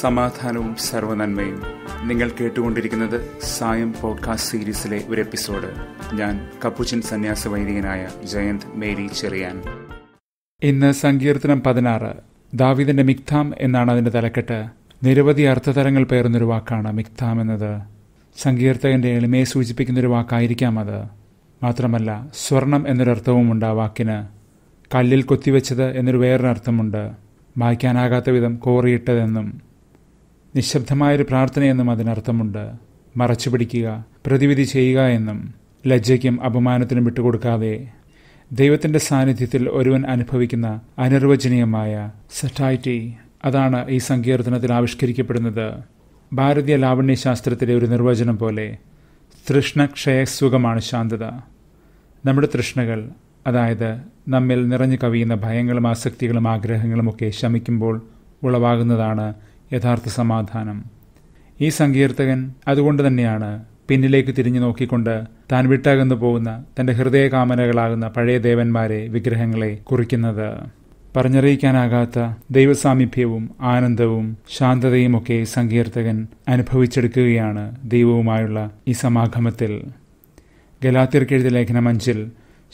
സമാധാനവും സർവനന്മയും നിങ്ങൾ കേട്ടുകൊണ്ടിരിക്കുന്നത് സായം പോഡ്കാസ്റ്റ് സീരീസിലെ ഒരു എപ്പിസോഡ് ഞാൻ കപ്പുച്ചൻ സന്യാസ വൈദികനായ ജയന്ത് മേരി ചെറിയാൻ ഇന്ന് സങ്കീർത്തനം പതിനാറ് ദാവിദിന്റെ മിക്താം എന്നാണ് അതിന്റെ തലക്കെട്ട് നിരവധി അർത്ഥതരങ്ങൾ പേർന്നൊരു വാക്കാണ് മിക്താം എന്നത് സങ്കീർത്തകന്റെ എളിമയെ സൂചിപ്പിക്കുന്നൊരു വാക്കായിരിക്കാം അത് മാത്രമല്ല സ്വർണം ഉണ്ട് ആ വാക്കിന് കല്ലിൽ കൊത്തിവെച്ചത് എന്നൊരു വേറൊരർത്ഥമുണ്ട് വായിക്കാനാകാത്ത വിധം കോറിയിട്ടതെന്നും നിശബ്ദമായൊരു പ്രാർത്ഥനയെന്നും അതിനർത്ഥമുണ്ട് മറച്ചു പിടിക്കുക പ്രതിവിധി ചെയ്യുക എന്നും ലജ്ജയ്ക്കും അപമാനത്തിനും വിട്ടുകൊടുക്കാതെ ദൈവത്തിൻ്റെ സാന്നിധ്യത്തിൽ ഒരുവൻ അനുഭവിക്കുന്ന അനിർവചനീയമായ സെറ്റൈറ്റി അതാണ് ഈ സങ്കീർത്തനത്തിൽ ആവിഷ്കരിക്കപ്പെടുന്നത് ഭാരതീയ ലാവണ്യശാസ്ത്രത്തിലെ ഒരു നിർവചനം പോലെ തൃഷ്ണക്ഷയസുഖമാണ് ശാന്തത നമ്മുടെ തൃഷ്ണകൾ അതായത് നമ്മിൽ നിറഞ്ഞു കവിയുന്ന ഭയങ്ങളും ആസക്തികളും ആഗ്രഹങ്ങളുമൊക്കെ ശമിക്കുമ്പോൾ ഉളവാകുന്നതാണ് യഥാർത്ഥ സമാധാനം ഈ സങ്കീർത്തകൻ അതുകൊണ്ട് തന്നെയാണ് പിന്നിലേക്ക് തിരിഞ്ഞു നോക്കിക്കൊണ്ട് താൻ വിട്ടകന്നു പോകുന്ന തന്റെ ഹൃദയകാമനകളാകുന്ന പഴയ ദേവന്മാരെ വിഗ്രഹങ്ങളെ കുറിക്കുന്നത് പറഞ്ഞറിയിക്കാനാകാത്ത ദൈവസാമീപ്യവും ആനന്ദവും ശാന്തതയും ഒക്കെ സങ്കീർത്തകൻ അനുഭവിച്ചെടുക്കുകയാണ് ദൈവവുമായുള്ള ഈ സമാഗമത്തിൽ ഗലാത്തിർക്കെഴുതിയ ലേഖനം അഞ്ചിൽ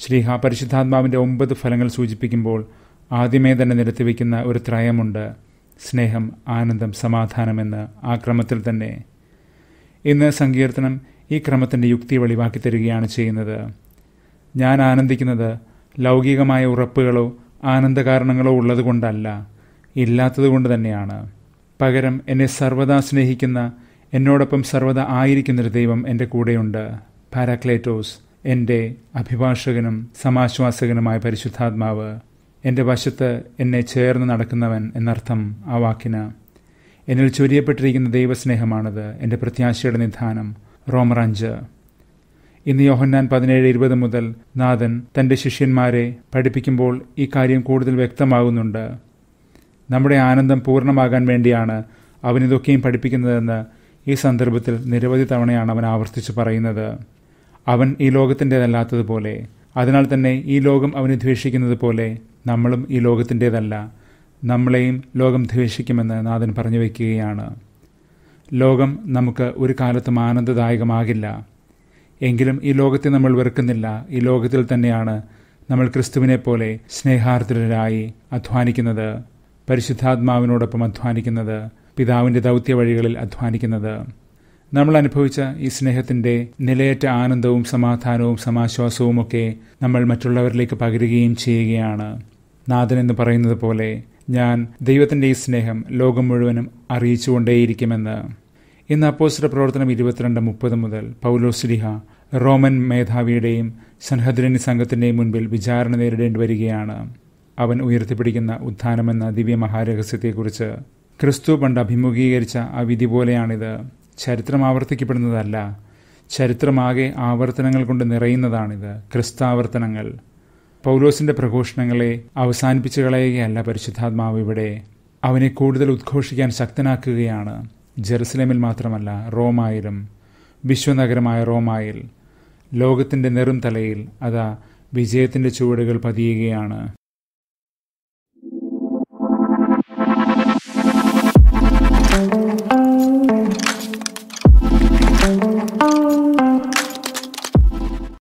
ശ്രീഹ പരിശുദ്ധാത്മാവിൻ്റെ ഒമ്പത് ഫലങ്ങൾ സൂചിപ്പിക്കുമ്പോൾ ആദ്യമേ തന്നെ നിരത്തിവെക്കുന്ന ഒരു ത്രയമുണ്ട് സ്നേഹം ആനന്ദം സമാധാനം എന്ന ആ ക്രമത്തിൽ തന്നെ ഇന്ന് സങ്കീർത്തനം ഈ ക്രമത്തിൻ്റെ യുക്തി വെളിവാക്കി തരികയാണ് ചെയ്യുന്നത് ഞാൻ ആനന്ദിക്കുന്നത് ലൗകികമായ ഉറപ്പുകളോ ആനന്ദകാരണങ്ങളോ ഉള്ളതുകൊണ്ടല്ല ഇല്ലാത്തതുകൊണ്ട് തന്നെയാണ് പകരം എന്നെ സർവ്വതാ സ്നേഹിക്കുന്ന എന്നോടൊപ്പം സർവ്വത ആയിരിക്കുന്നൊരു ദൈവം എൻ്റെ കൂടെയുണ്ട് പാരാക്ലേറ്റോസ് എൻ്റെ അഭിഭാഷകനും സമാശ്വാസകനുമായ പരിശുദ്ധാത്മാവ് എൻ്റെ വശത്ത് എന്നെ ചേർന്ന് നടക്കുന്നവൻ എന്നർത്ഥം ആ വാക്കിന് എന്നിൽ ചൊരിയപ്പെട്ടിരിക്കുന്ന ദൈവസ്നേഹമാണത് എൻ്റെ പ്രത്യാശയുടെ നിധാനം റോമർ അഞ്ച് ഇന്ന് യോഹന്നാൻ പതിനേഴ് ഇരുപത് മുതൽ നാഥൻ തൻ്റെ ശിഷ്യന്മാരെ പഠിപ്പിക്കുമ്പോൾ ഈ കാര്യം കൂടുതൽ വ്യക്തമാകുന്നുണ്ട് നമ്മുടെ ആനന്ദം പൂർണ്ണമാകാൻ വേണ്ടിയാണ് അവനിതൊക്കെയും പഠിപ്പിക്കുന്നതെന്ന് ഈ സന്ദർഭത്തിൽ നിരവധി തവണയാണ് അവൻ ആവർത്തിച്ച് പറയുന്നത് അവൻ ഈ ലോകത്തിൻ്റെതല്ലാത്തതുപോലെ അതിനാൽ തന്നെ ഈ ലോകം അവനെ ദ്വേഷിക്കുന്നത് പോലെ നമ്മളും ഈ ലോകത്തിൻ്റേതല്ല നമ്മളെയും ലോകം ദ്വേഷിക്കുമെന്ന് നാഥൻ പറഞ്ഞു വയ്ക്കുകയാണ് ലോകം നമുക്ക് ഒരു കാലത്തും ആനന്ദദായകമാകില്ല എങ്കിലും ഈ ലോകത്തെ നമ്മൾ വെറുക്കുന്നില്ല ഈ ലോകത്തിൽ തന്നെയാണ് നമ്മൾ ക്രിസ്തുവിനെ പോലെ സ്നേഹാർദ്രരായി അധ്വാനിക്കുന്നത് പരിശുദ്ധാത്മാവിനോടൊപ്പം അധ്വാനിക്കുന്നത് പിതാവിൻ്റെ ദൗത്യ വഴികളിൽ അധ്വാനിക്കുന്നത് നമ്മൾ അനുഭവിച്ച ഈ സ്നേഹത്തിൻ്റെ നിലയറ്റ ആനന്ദവും സമാധാനവും സമാശ്വാസവും ഒക്കെ നമ്മൾ മറ്റുള്ളവരിലേക്ക് പകരുകയും ചെയ്യുകയാണ് നാഥൻ എന്ന് പറയുന്നത് പോലെ ഞാൻ ദൈവത്തിൻ്റെ ഈ സ്നേഹം ലോകം മുഴുവനും അറിയിച്ചുകൊണ്ടേയിരിക്കുമെന്ന് ഇന്ന് അപ്പോസ്റ്റർ പ്രവർത്തനം ഇരുപത്തിരണ്ട് മുപ്പത് മുതൽ പൗലോസ്ലിഹ റോമൻ മേധാവിയുടെയും സൻഹദ്രനി സംഘത്തിൻ്റെയും മുൻപിൽ വിചാരണ നേരിടേണ്ടി വരികയാണ് അവൻ ഉയർത്തിപ്പിടിക്കുന്ന ഉത്ഥാനമെന്ന ദിവ്യമഹാരഹസ്യത്തെക്കുറിച്ച് ക്രിസ്തു പണ്ട് അഭിമുഖീകരിച്ച ആ വിധി പോലെയാണിത് ചരിത്രം ആവർത്തിക്കപ്പെടുന്നതല്ല ചരിത്രമാകെ ആവർത്തനങ്ങൾ കൊണ്ട് നിറയുന്നതാണിത് ക്രിസ്താവർത്തനങ്ങൾ പൗലോസിന്റെ പ്രഘോഷണങ്ങളെ അവസാനിപ്പിച്ചു കളയുകയല്ല പരിശുദ്ധാത്മാവ് ഇവിടെ അവനെ കൂടുതൽ ഉദ്ഘോഷിക്കാൻ ശക്തനാക്കുകയാണ് ജെറുസലേമിൽ മാത്രമല്ല റോമായിലും വിശ്വനഗരമായ റോമായിൽ ലോകത്തിൻ്റെ നെറും തലയിൽ അതാ വിജയത്തിൻ്റെ ചുവടുകൾ പതിയുകയാണ്